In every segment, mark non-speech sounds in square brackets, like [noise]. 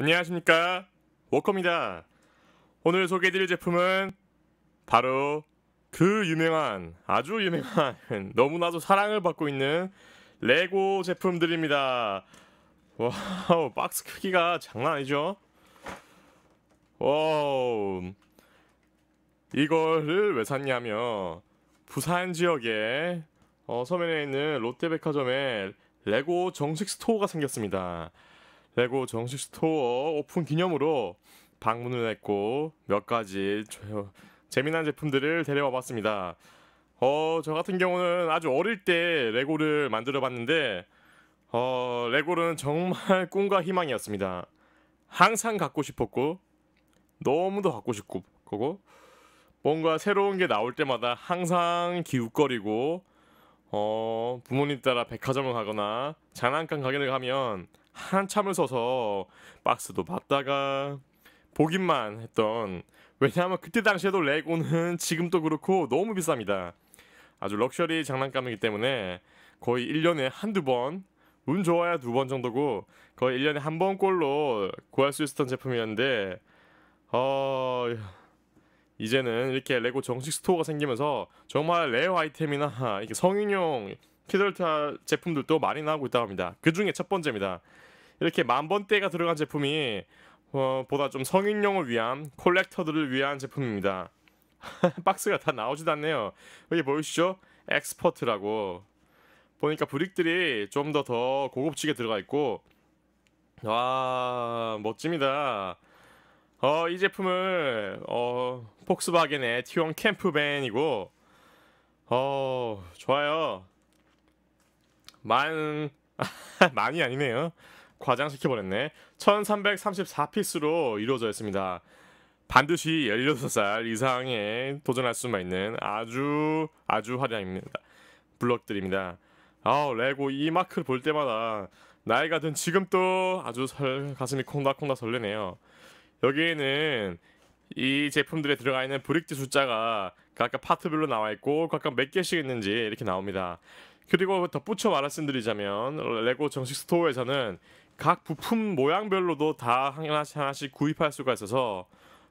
안녕하십니까 워커입니다 오늘 소개해드릴 제품은 바로 그 유명한 아주 유명한 [laughs] 너무나도 사랑을 받고 있는 레고 제품들입니다 와우 박스 크기가 장난 아니죠 와우 이거를 왜 샀냐면 부산 지역에 어, 서면에 있는 롯데백화점에 레고 정식 스토어가 생겼습니다 레고 정식 스토어 오픈 기념으로 방문을 했고 몇 가지 재미난 제품들을 데려와 봤습니다. 어, 저 같은 경우는 아주 어릴 때 레고를 만들어 봤는데 어, 레고는 정말 [laughs] 꿈과 희망이었습니다. 항상 갖고 싶었고 너무도 갖고 싶고 그거 뭔가 새로운 게 나올 때마다 항상 기웃거리고 어, 부모님 따라 백화점을 가거나 장난감 가게를 가면 한참을 서서 박스도 받다가 보기만 했던 왜냐하면 그때 당시에도 레고는 [laughs] 지금도 그렇고 너무 비쌉니다. 아주 럭셔리 장난감이기 때문에 거의 1년에 한두 번, 운 좋아야 두 번 정도고 거의 1년에 한 번꼴로 구할 수 있었던 제품이었는데 어... 이제는 이렇게 레고 정식 스토어가 생기면서 정말 레어 아이템이나 성인용 키덜타 제품들도 많이 나오고 있다고 합니다. 그 중에 첫 번째입니다. 이렇게 만 번대가 들어간 제품이 어, 보다 좀 성인용을 위한 콜렉터들을 위한 제품입니다. [laughs] 박스가 다 나오지도 않네요. 여기 보이시죠? 엑스퍼트라고 보니까 브릭들이 좀 더더 더 고급지게 들어가 있고 와 멋집니다. 어, 이 제품을 어, 폭스바겐의 T1 캠프밴이고 어, 좋아요. 만 많이 [laughs] 아니네요. 과장시켜버렸네. 1334피스로 이루어져 있습니다. 반드시 16살 이상에 도전할 수만 있는 아주 아주 화려합니다. 블럭들입니다. 아우 레고 이 마크를 볼 때마다 나이가 든 지금 도 아주 설, 가슴이 콩닥콩닥 설레네요. 여기에는 이 제품들에 들어가 있는 브릭지 숫자가 각각 파트별로 나와 있고 각각 몇 개씩 있는지 이렇게 나옵니다. 그리고 덧붙여 말씀드리자면 레고 정식 스토어에서는 각 부품 모양별로도 다 하나씩 하나씩 구입할 수가 있어서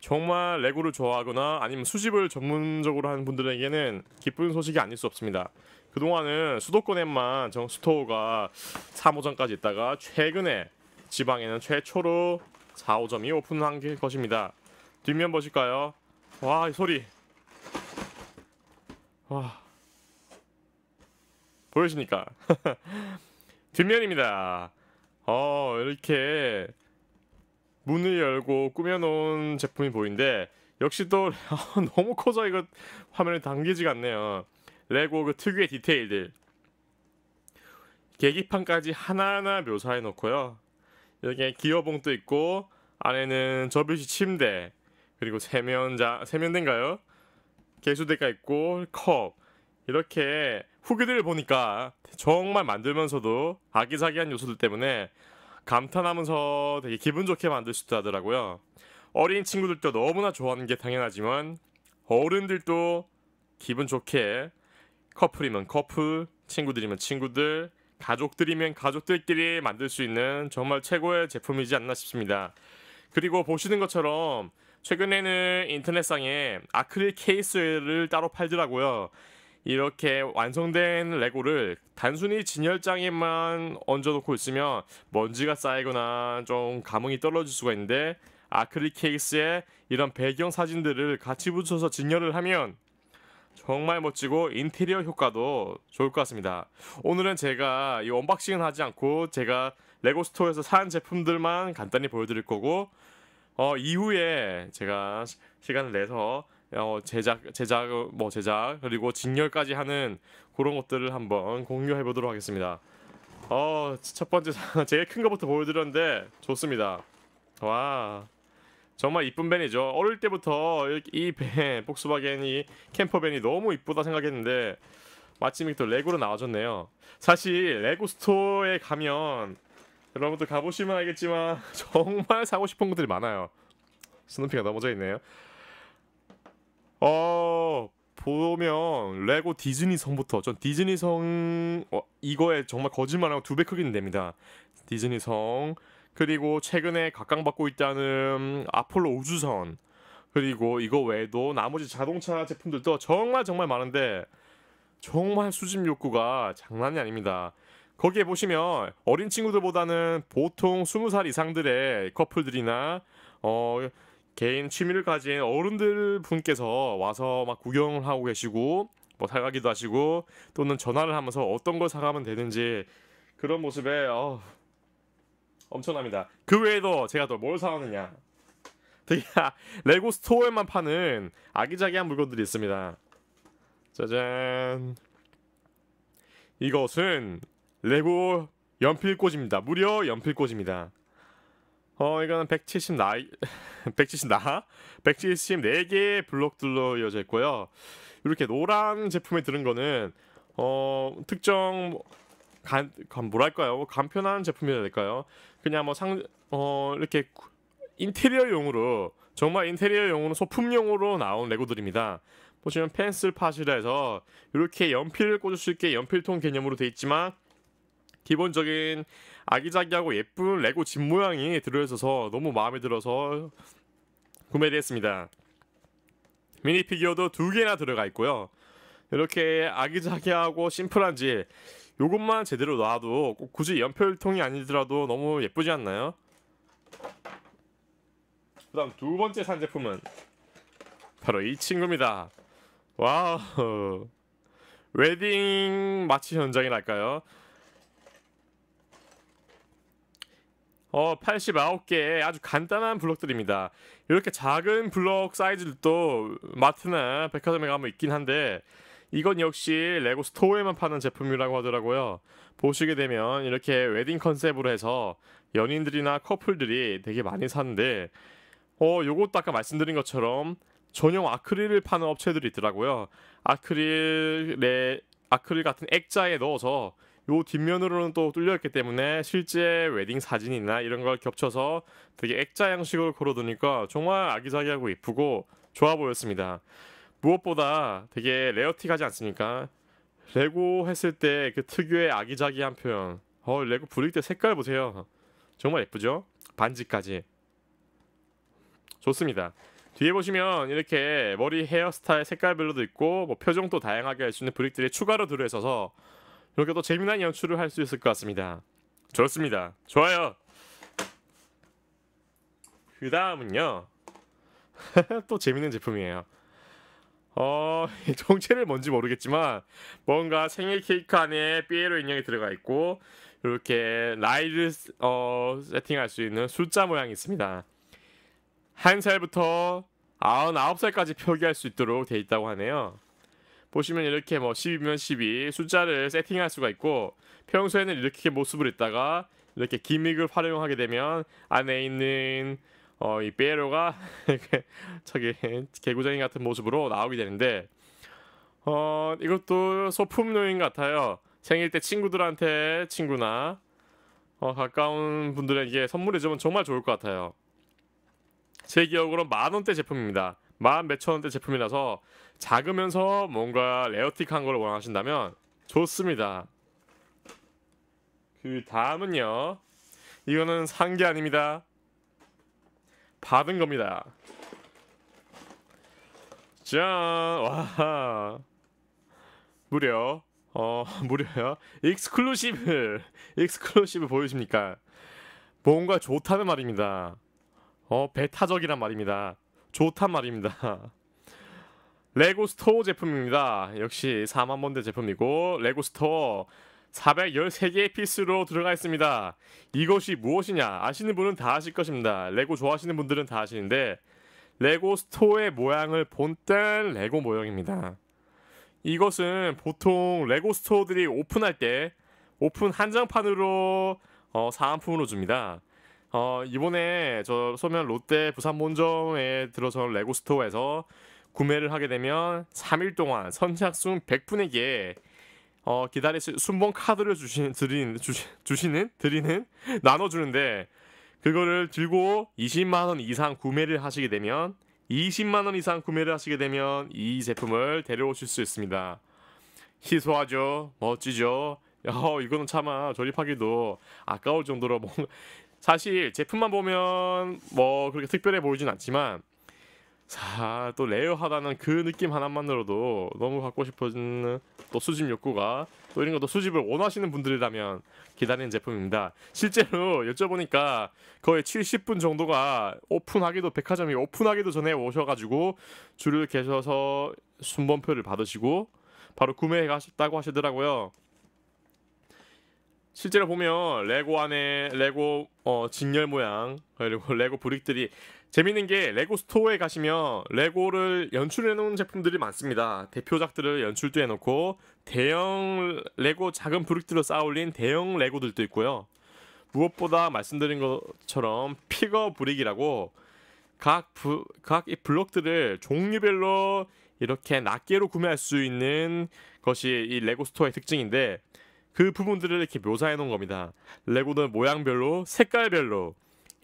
정말 레고를 좋아하거나 아니면 수집을 전문적으로 하는 분들에게는 기쁜 소식이 아닐 수 없습니다. 그동안은 수도권에만 정 스토어가 3호점까지 있다가 최근에 지방에는 최초로 4호점이 오픈한 것입니다. 뒷면 보실까요? 와, 이 소리. 와. 보이십니까? [laughs] 뒷면입니다. 어 이렇게 문을 열고 꾸며놓은 제품이 보이는데 역시도 [laughs] 너무 커서 이거 화면에 담기지가 않네요 레고 그 특유의 디테일들 계기판까지 하나하나 묘사해 놓고요 여기에 기어봉도 있고 안에는 접이시 침대 그리고 세면자 세면대인가요? 개수대가 있고 컵 이렇게 후기들을 보니까 정말 만들면서도 아기자기한 요소들 때문에 감탄하면서 되게 기분 좋게 만들 수 있다더라고요. 어린 친구들도 너무나 좋아하는 게 당연하지만 어른들도 기분 좋게 커플이면 커플, 친구들이면 친구들, 가족들이면 가족들끼리 만들 수 있는 정말 최고의 제품이지 않나 싶습니다. 그리고 보시는 것처럼 최근에는 인터넷상에 아크릴 케이스를 따로 팔더라고요. 이렇게 완성된 레고를 단순히 진열장에만 얹어놓고 있으면 먼지가 쌓이거나 좀 감흥이 떨어질 수가 있는데 아크릴 케이스에 이런 배경 사진들을 같이 붙여서 진열을 하면 정말 멋지고 인테리어 효과도 좋을 것 같습니다. 오늘은 제가 이 언박싱은 하지 않고 제가 레고 스토어에서 산 제품들만 간단히 보여드릴 거고 어, 이후에 제가 시간을 내서 어, 제작 제작 뭐 제작 그리고 직렬까지 하는 그런 것들을 한번 공유해 보도록 하겠습니다. 어, 첫 번째 제일 큰 것부터 보여드렸는데 좋습니다. 와. 정말 이쁜 밴이죠. 어릴 때부터 이 밴, 복수바겐이 캠퍼밴이 너무 이쁘다 생각했는데 마침 이또 레고로 나와줬네요. 사실 레고 스토어에 가면 여러분들 가보시면 알겠지만 [laughs] 정말 사고 싶은 것들이 많아요. 스누피가 넘어져 있네요. 어 보면 레고 디즈니 성부터 전 디즈니 성 어, 이거에 정말 거짓말하고 두 배 크기는 됩니다. 디즈니 성 그리고 최근에 각광받고 있다는 아폴로 우주선 그리고 이거 외에도 나머지 자동차 제품들도 정말 정말 많은데 정말 수집 욕구가 장난이 아닙니다. 거기에 보시면 어린 친구들보다는 보통 20살 이상들의 커플들이나 어 개인 취미를 가진 어른들 분께서 와서 막 구경을 하고 계시고 뭐 사가기도 하시고 또는 전화를 하면서 어떤 걸 사가면 되는지 그런 모습에 어, 엄청납니다. 그 외에도 제가 또 뭘 사왔느냐? 되게 아, 레고 스토어에만 파는 아기자기한 물건들이 있습니다. 짜잔. 이것은 레고 연필꽂입니다. 무려 연필꽂입니다. 어 이거는 170 나이 170 [laughs] 나? 1 7 0 4개 블록들로 이어져 있고요. 이렇게 노란 제품에 들은 거는 어 특정 뭐, 간, 간 뭐랄까요? 간편한 제품이라 될까요? 그냥 뭐 상 어 이렇게 인테리어용으로 정말 인테리어용으로 소품용으로 나온 레고들입니다. 보시면 펜슬 파시라 해서 이렇게 연필을 꽂을 수 있게 연필통 개념으로 돼 있지만 기본적인 아기자기하고 예쁜 레고 집 모양이 들어있어서 너무 마음에 들어서 구매를 했습니다. 미니피규어도 두 개나 들어가 있고요. 이렇게 아기자기하고 심플한지 요것만 제대로 놔도 굳이 연필통이 아니더라도 너무 예쁘지 않나요? 그 다음 두 번째 산 제품은 바로 이 친구입니다. 와우 [laughs] 웨딩 마치 현장이랄까요? 어, 89개의 아주 간단한 블럭들입니다. 이렇게 작은 블럭 사이즈들도 마트나 백화점에 가면 있긴 한데 이건 역시 레고 스토어에만 파는 제품이라고 하더라고요. 보시게 되면 이렇게 웨딩 컨셉으로 해서 연인들이나 커플들이 되게 많이 사는데 어, 요것도 아까 말씀드린 것처럼 전용 아크릴을 파는 업체들이 있더라고요. 아크릴에 아크릴 같은 액자에 넣어서 요 뒷면으로는 또 뚫려있기 때문에 실제 웨딩 사진이나 이런 걸 겹쳐서 되게 액자 양식으로 걸어두니까 정말 아기자기하고 이쁘고 좋아 보였습니다. 무엇보다 되게 레어틱하지 않습니까? 레고 했을 때 그 특유의 아기자기한 표현. 어, 레고 부릴 때 색깔 보세요. 정말 예쁘죠? 반지까지. 좋습니다. 뒤에 보시면 이렇게 머리 헤어스타일 색깔별로도 있고 뭐 표정도 다양하게 할 수 있는 브릭들이 추가로 들어있어서 이렇게 더 재미난 연출을 할 수 있을 것 같습니다. 좋습니다. 좋아요. 그 다음은요. [laughs] 또 재밌는 제품이에요. 어, 정체를 뭔지 모르겠지만 뭔가 생일 케이크 안에 삐에로 인형이 들어가 있고 이렇게 나이를 어, 세팅할 수 있는 숫자 모양이 있습니다. 한 살부터 99살까지 표기할 수 있도록 돼 있다고 하네요. 보시면 이렇게 뭐 12면 12 숫자를 세팅할 수가 있고 평소에는 이렇게 모습을 있다가 이렇게 기믹을 활용하게 되면 안에 있는 어, 이 베로가 [laughs] 저기 개구쟁이 같은 모습으로 나오게 되는데 어, 이것도 소품요인 같아요. 생일 때 친구들한테 친구나 어, 가까운 분들에게 선물해주면 정말 좋을 것 같아요. 제 기억으로 만원대 제품입니다. 만 몇천 원대 제품이라서 작으면서 뭔가 레어틱한 걸 원하신다면 좋습니다. 그 다음은요. 이거는 산 게 아닙니다. 받은 겁니다. 짠! 와! 무려 어 [laughs] 무려요? 익스클루시브! 익스클루시브 보이십니까? 뭔가 좋다는 말입니다. 어 배타적이란 말입니다. 좋단 말입니다. [laughs] 레고 스토어 제품입니다. 역시 4만 번대 제품이고 레고 스토어 413개의 피스로 들어가 있습니다. 이것이 무엇이냐 아시는 분은 다 아실 것입니다. 레고 좋아하시는 분들은 다 아시는데 레고 스토어의 모양을 본 땐 레고 모형입니다. 이것은 보통 레고 스토어들이 오픈할 때 오픈 한정판으로 어, 사은품으로 줍니다. 어, 이번에 저 소면 롯데 부산 본점에 들어선 레고 스토어에서 구매를 하게 되면 3일 동안 선착순 100분에게 어, 기다리실 순번 카드를 주신 드린 주시, 주시는 드리는 나눠 주는데 그거를 들고 20만 원 이상 구매를 하시게 되면 20만 원 이상 구매를 하시게 되면 이 제품을 데려오실 수 있습니다. 희소하죠. 멋지죠. 어, 이거는 차마 조립하기도 아까울 정도로 뭔가 사실 제품만 보면 뭐 그렇게 특별해 보이진 않지만 자, 또 레어하다는 그 느낌 하나만으로도 너무 갖고 싶어지는 또 수집 욕구가 또 이런 것도 수집을 원하시는 분들이라면 기다리는 제품입니다. 실제로 여쭤보니까 거의 70분 정도가 오픈하기도 백화점이 오픈하기도 전에 오셔가지고 줄을 계셔서 순번표를 받으시고 바로 구매해 가셨다고 하시더라고요. 실제로 보면 레고 안에 레고 어, 직렬 모양 그리고 [laughs] 레고 브릭들이 재밌는 게 레고 스토어에 가시면 레고를 연출해 놓은 제품들이 많습니다. 대표작들을 연출도 해놓고 대형 레고 작은 브릭들로 쌓아올린 대형 레고들도 있고요. 무엇보다 말씀드린 것처럼 피거 브릭이라고 각, 각 이 블록들을 종류별로 이렇게 낱개로 구매할 수 있는 것이 이 레고 스토어의 특징인데 그 부분들을 이렇게 묘사해 놓은 겁니다. 레고는 모양별로 색깔별로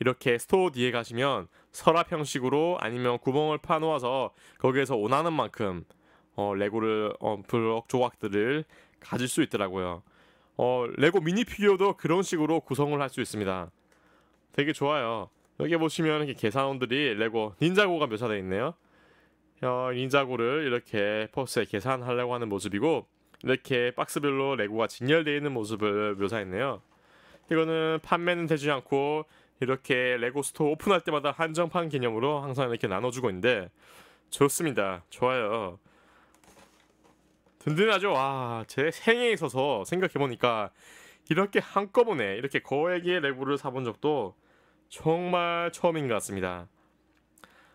이렇게 스토어 뒤에 가시면 서랍 형식으로 아니면 구멍을 파놓아서 거기에서 원하는 만큼 어, 레고를 어, 블럭 조각들을 가질 수 있더라고요. 어, 레고 미니피규어도 그런 식으로 구성을 할 수 있습니다. 되게 좋아요. 여기 보시면 이렇게 계산원들이 레고 닌자고가 묘사되어 있네요. 어, 닌자고를 이렇게 퍼스에 계산하려고 하는 모습이고 이렇게 박스별로 레고가 진열되어 있는 모습을 묘사했네요. 이거는 판매는 되지 않고 이렇게 레고 스토어 오픈할 때마다 한정판 개념으로 항상 이렇게 나눠주고 있는데 좋습니다. 좋아요. 든든하죠? 와, 제 생에 있어서 생각해보니까 이렇게 한꺼번에 이렇게 거액의 레고를 사본 적도 정말 처음인 것 같습니다.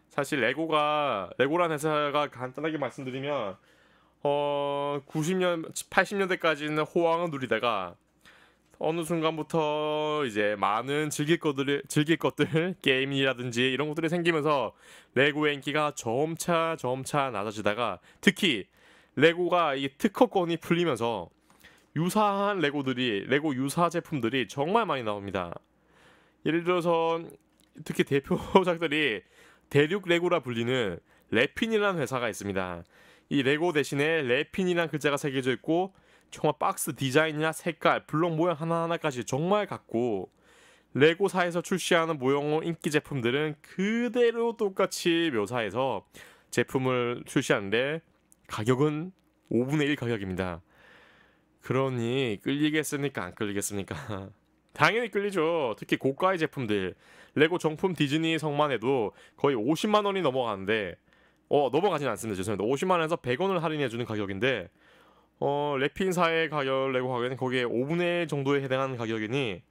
사실 레고가 레고란 회사가 간단하게 말씀드리면 어 90년 80년대까지는 호황을 누리다가 어느 순간부터 이제 많은 즐길 것들 즐길 것들 [laughs] 게임이라든지 이런 것들이 생기면서 레고의 인기가 점차 점차 낮아지다가 특히 레고가 이 특허권이 풀리면서 유사한 레고들이 레고 유사 제품들이 정말 많이 나옵니다. 예를 들어서 특히 대표작들이 대륙 레고라 불리는 레핀이라는 회사가 있습니다. 이 레고 대신에 레핀이란 글자가 새겨져 있고 정말 박스 디자인이나 색깔, 블록 모양 하나하나까지 정말 같고 레고사에서 출시하는 모형호 인기 제품들은 그대로 똑같이 묘사해서 제품을 출시하는데 가격은 5분의 1 가격입니다. 그러니 끌리겠습니까? 안 끌리겠습니까? [laughs] 당연히 끌리죠. 특히 고가의 제품들. 레고 정품 디즈니 성만 해도 거의 50만 원이 넘어가는데 어 넘어가진 않습니다 죄송합니다 50만 원에서 100원을 할인해 주는 가격인데 어 렉핀사의 가격이라고 가기에는 거기에 5분의 1 정도에 해당하는 가격이니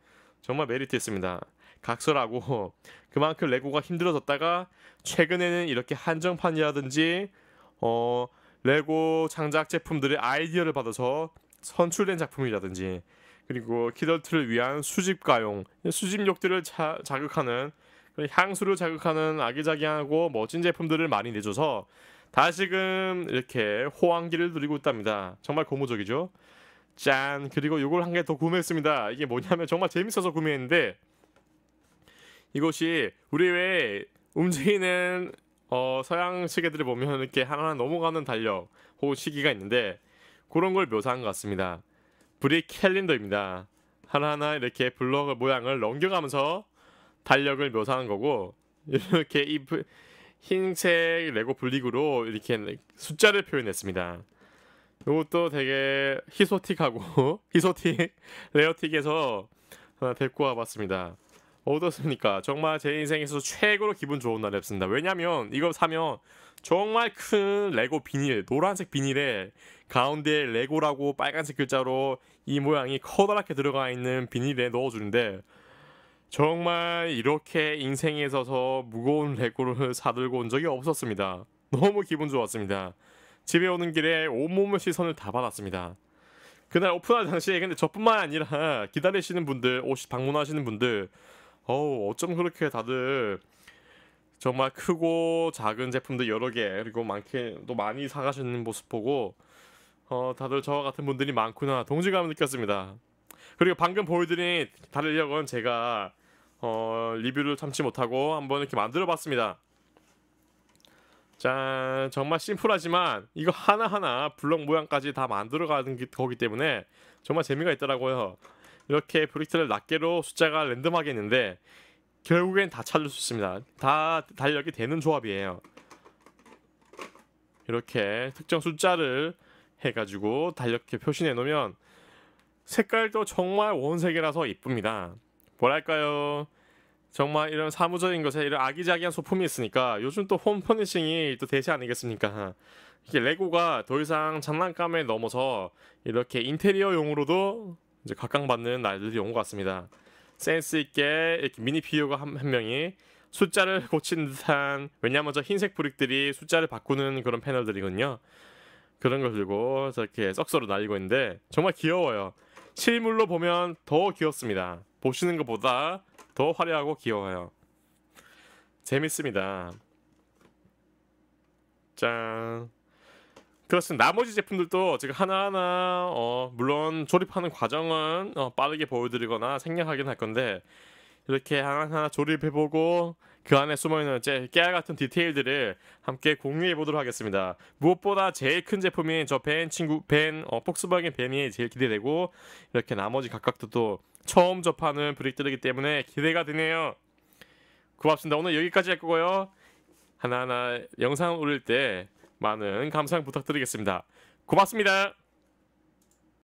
정말 메리트 있습니다 각설하고 [laughs] 그만큼 레고가 힘들어졌다가 최근에는 이렇게 한정판이라든지 어 레고 창작 제품들의 아이디어를 받아서 선출된 작품이라든지 그리고 키덜트를 위한 수집가용 수집욕들을 자, 극하는 향수를 자극하는 아기자기하고 멋진 제품들을 많이 내줘서 다시금 이렇게 호황기를 누리고 있답니다. 정말 고무적이죠. 짠! 그리고 이걸 한 개 더 구매했습니다. 이게 뭐냐면 정말 재밌어서 구매했는데 이것이 우리 왜 움직이는 어, 서양 시계들을 보면 이렇게 하나하나 넘어가는 달력 혹은 그 시기가 있는데 그런 걸 묘사한 것 같습니다. 브릭 캘린더입니다. 하나하나 이렇게 블럭 모양을 넘겨가면서 달력을 묘사한 거고 이렇게 이 흰색 레고 블릭으로 이렇게 숫자를 표현했습니다. 이것도 되게 희소틱하고 [laughs] 희소틱 레어틱에서 하나 데리고 와봤습니다. 어떻습니까? 정말 제 인생에서 최고로 기분 좋은 날이었습니다. 왜냐면 이거 사면 정말 큰 레고 비닐, 노란색 비닐에 가운데 레고라고 빨간색 글자로 이 모양이 커다랗게 들어가 있는 비닐에 넣어주는데 정말 이렇게 인생에 있어서 무거운 [laughs] 레고를 사들고 온 적이 없었습니다. 너무 기분 좋았습니다. 집에 오는 길에 온몸의 시선을 다 받았습니다. 그날 오픈할 당시에 근데 저뿐만 아니라 기다리시는 분들, 오시 방문하시는 분들 어우 어쩜 그렇게 다들 정말 크고 작은 제품들 여러 개 그리고 많게 또 많이 사가시는 모습 보고 어 다들 저와 같은 분들이 많구나 동지감을 느꼈습니다. 그리고 방금 보여드린 다른 역은 제가 어, 리뷰를 참지 못하고 한번 이렇게 만들어봤습니다. 짠 정말 심플하지만 이거 하나하나 블록 모양까지 다 만들어가는 거기 때문에 정말 재미가 있더라고요. 이렇게 브릭트를 낱개로 숫자가 랜덤하게 있는데 결국엔 다 찾을 수 있습니다. 다 달력이 되는 조합이에요. 이렇게 특정 숫자를 해가지고 달력에 표시해 놓으면 색깔도 정말 원색이라서 이쁩니다. 뭐랄까요 정말 이런 사무적인 것에 이런 아기자기한 소품이 있으니까 요즘 또홈 퍼니싱이 또 대세 아니겠습니까? 이게 레고가 더 이상 장난감에 넘어서 이렇게 인테리어용으로도 이제 각광받는 날들이 온 것 같습니다. 센스 있게 이렇게 미니 피규어가 한, 한 명이 숫자를 [laughs] 고친 듯한 왜냐하면 저 흰색 브릭들이 숫자를 바꾸는 그런 패널들이거든요. 그런 걸 들고 저렇게 썩소로 날리고 있는데 정말 귀여워요. 실물로 보면 더 귀엽습니다. 보시는 것보다 더 화려하고 귀여워요. 재밌습니다. 짠. 그렇습니다. 나머지 제품들도 지금 하나하나 어, 물론 조립하는 과정은 어, 빠르게 보여드리거나 생략하긴 할 건데 이렇게 하나하나 조립해보고 그 안에 숨어있는 깨알 같은 디테일들을 함께 공유해 보도록 하겠습니다. 무엇보다 제일 큰 제품인 저 벤 친구 벤 어, 폭스바겐 벤이 제일 기대되고 이렇게 나머지 각각도 또 처음 접하는 브릭들이기 때문에 기대가 되네요. 고맙습니다. 오늘 여기까지 할 거고요. 하나하나 영상 올릴 때 많은 감상 부탁드리겠습니다. 고맙습니다.